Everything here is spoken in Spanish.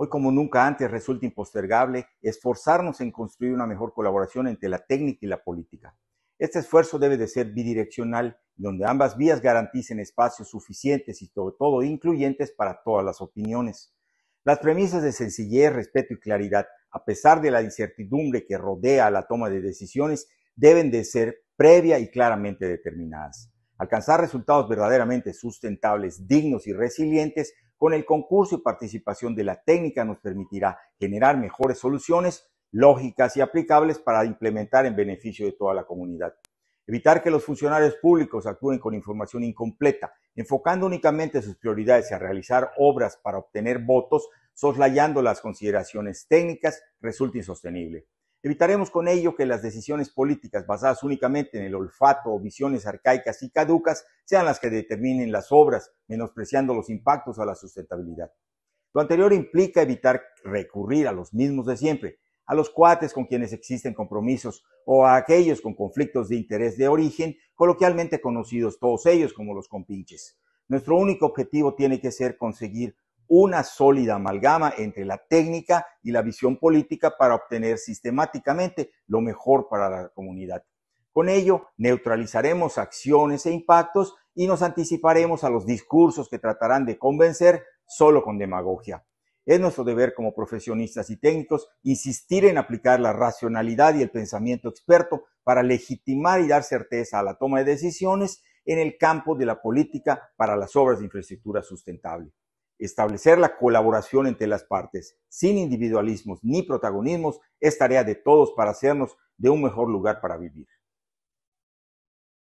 Hoy como nunca antes resulta impostergable esforzarnos en construir una mejor colaboración entre la técnica y la política. Este esfuerzo debe de ser bidireccional, donde ambas vías garanticen espacios suficientes y sobre todo incluyentes para todas las opiniones. Las premisas de sencillez, respeto y claridad, a pesar de la incertidumbre que rodea la toma de decisiones, deben de ser previa y claramente determinadas. Alcanzar resultados verdaderamente sustentables, dignos y resilientes con el concurso y participación de la técnica nos permitirá generar mejores soluciones lógicas y aplicables para implementar en beneficio de toda la comunidad. Evitar que los funcionarios públicos actúen con información incompleta, enfocando únicamente sus prioridades a realizar obras para obtener votos, soslayando las consideraciones técnicas, resulta insostenible. Evitaremos con ello que las decisiones políticas basadas únicamente en el olfato o visiones arcaicas y caducas sean las que determinen las obras, menospreciando los impactos a la sustentabilidad. Lo anterior implica evitar recurrir a los mismos de siempre, a los cuates con quienes existen compromisos o a aquellos con conflictos de interés de origen, coloquialmente conocidos todos ellos como los compinches. Nuestro único objetivo tiene que ser conseguir una sólida amalgama entre la técnica y la visión política para obtener sistemáticamente lo mejor para la comunidad. Con ello, neutralizaremos acciones e impactos y nos anticiparemos a los discursos que tratarán de convencer solo con demagogia. Es nuestro deber como profesionistas y técnicos insistir en aplicar la racionalidad y el pensamiento experto para legitimar y dar certeza a la toma de decisiones en el campo de la política para las obras de infraestructura sustentable. Establecer la colaboración entre las partes, sin individualismos ni protagonismos, es tarea de todos para hacernos de un mejor lugar para vivir.